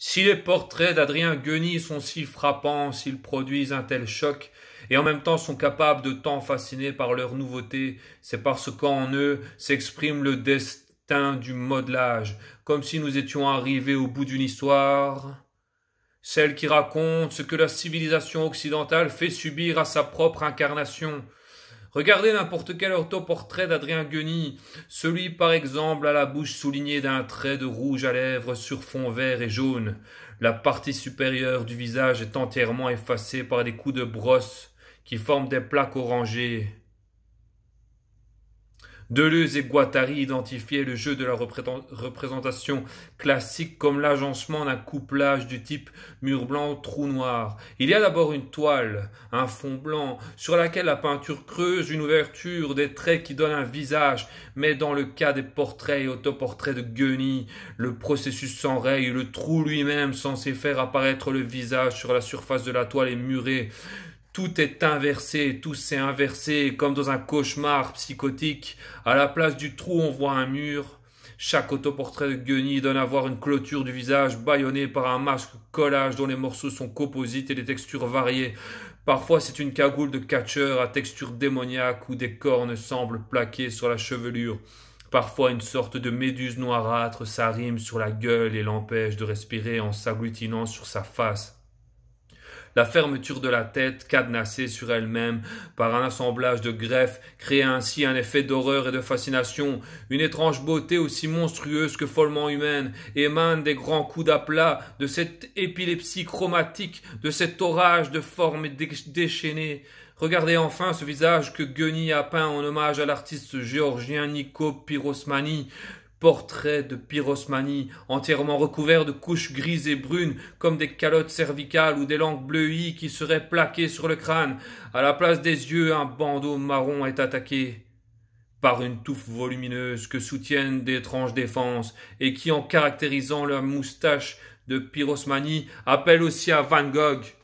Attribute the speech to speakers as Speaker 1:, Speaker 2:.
Speaker 1: Si les portraits d'Adrien Gueny sont si frappants, s'ils produisent un tel choc, et en même temps sont capables de tant fasciner par leur nouveauté, c'est parce qu'en eux s'exprime le destin du modelage, comme si nous étions arrivés au bout d'une histoire, celle qui raconte ce que la civilisation occidentale fait subir à sa propre incarnation, Regardez n'importe quel autoportrait d'Adrien Gueni. celui par exemple à la bouche soulignée d'un trait de rouge à lèvres sur fond vert et jaune, la partie supérieure du visage est entièrement effacée par des coups de brosse qui forment des plaques orangées. Deleuze et Guattari identifiaient le jeu de la représentation classique comme l'agencement d'un couplage du type mur blanc, trou noir. Il y a d'abord une toile, un fond blanc, sur laquelle la peinture creuse une ouverture, des traits qui donnent un visage, mais dans le cas des portraits et autoportraits de Guenis, le processus s'enraye, le trou lui-même censé faire apparaître le visage sur la surface de la toile est muré tout est inversé, tout s'est inversé, comme dans un cauchemar psychotique. À la place du trou, on voit un mur. Chaque autoportrait de Gunny donne à voir une clôture du visage bâillonnée par un masque collage dont les morceaux sont composites et les textures variées. Parfois, c'est une cagoule de catcheur à texture démoniaque où des cornes semblent plaquées sur la chevelure. Parfois, une sorte de méduse noirâtre s'arrime sur la gueule et l'empêche de respirer en s'agglutinant sur sa face. La fermeture de la tête, cadenassée sur elle-même par un assemblage de greffes, crée ainsi un effet d'horreur et de fascination. Une étrange beauté aussi monstrueuse que follement humaine émane des grands coups d'aplat, de cette épilepsie chromatique, de cet orage de formes déchaînées. Regardez enfin ce visage que Gunny a peint en hommage à l'artiste géorgien Nico Pirosmani, portrait de pyrosmanie, entièrement recouvert de couches grises et brunes, comme des calottes cervicales ou des langues bleuies qui seraient plaquées sur le crâne. À la place des yeux, un bandeau marron est attaqué par une touffe volumineuse que soutiennent d'étranges défenses, et qui, en caractérisant leurs moustache de pyrosmanie, appelle aussi à Van Gogh.